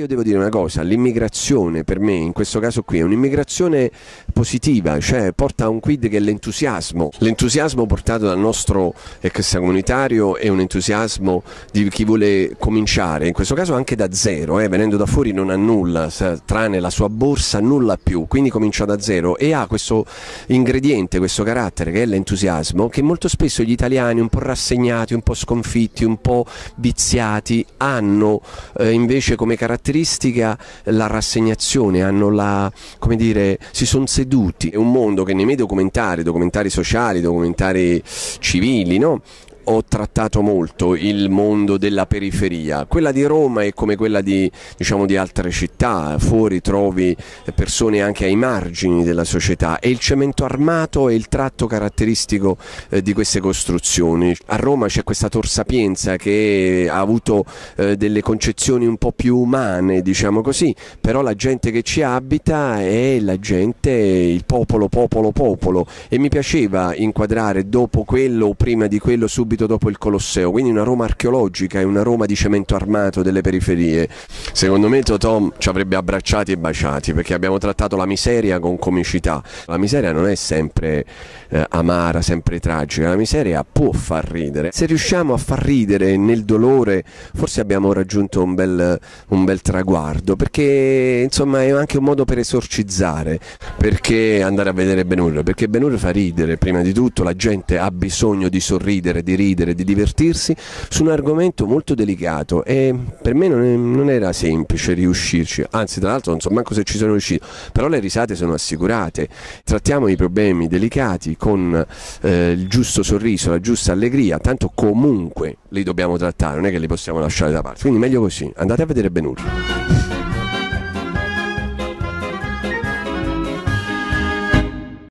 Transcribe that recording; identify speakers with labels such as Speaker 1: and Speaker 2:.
Speaker 1: io devo dire una cosa, l'immigrazione per me in questo caso qui è un'immigrazione positiva, cioè porta a un quid che è l'entusiasmo, l'entusiasmo portato dal nostro ex comunitario è un entusiasmo di chi vuole cominciare, in questo caso anche da zero, eh, venendo da fuori non ha nulla, tranne la sua borsa, nulla più, quindi comincia da zero e ha questo ingrediente, questo carattere che è l'entusiasmo che molto spesso gli italiani un po' rassegnati, un po' sconfitti, un po' viziati hanno eh, invece come caratteristica caratteristica la rassegnazione, hanno la, come dire, si sono seduti. È un mondo che nei miei documentari, documentari sociali, documentari civili, no? ho trattato molto il mondo della periferia, quella di Roma è come quella di, diciamo, di altre città, fuori trovi persone anche ai margini della società e il cemento armato è il tratto caratteristico eh, di queste costruzioni. A Roma c'è questa Tor Sapienza che ha avuto eh, delle concezioni un po' più umane, diciamo così, però la gente che ci abita è la gente, il popolo, popolo, popolo e mi piaceva inquadrare dopo quello o prima di quello subito subito dopo il Colosseo, quindi una Roma archeologica e una Roma di cemento armato delle periferie. Secondo me Totò ci avrebbe abbracciati e baciati perché abbiamo trattato la miseria con comicità. La miseria non è sempre eh, amara, sempre tragica, la miseria può far ridere. Se riusciamo a far ridere nel dolore forse abbiamo raggiunto un bel, un bel traguardo perché insomma è anche un modo per esorcizzare, perché andare a vedere Benur, perché Benur fa ridere prima di tutto, la gente ha bisogno di sorridere, di ridere, di divertirsi su un argomento molto delicato e per me non, non era semplice riuscirci, anzi tra l'altro non so manco se ci sono riuscito, però le risate sono assicurate, trattiamo i problemi delicati con eh, il giusto sorriso, la giusta allegria, tanto comunque li dobbiamo trattare, non è che li possiamo lasciare da parte, quindi meglio così, andate a vedere Benur.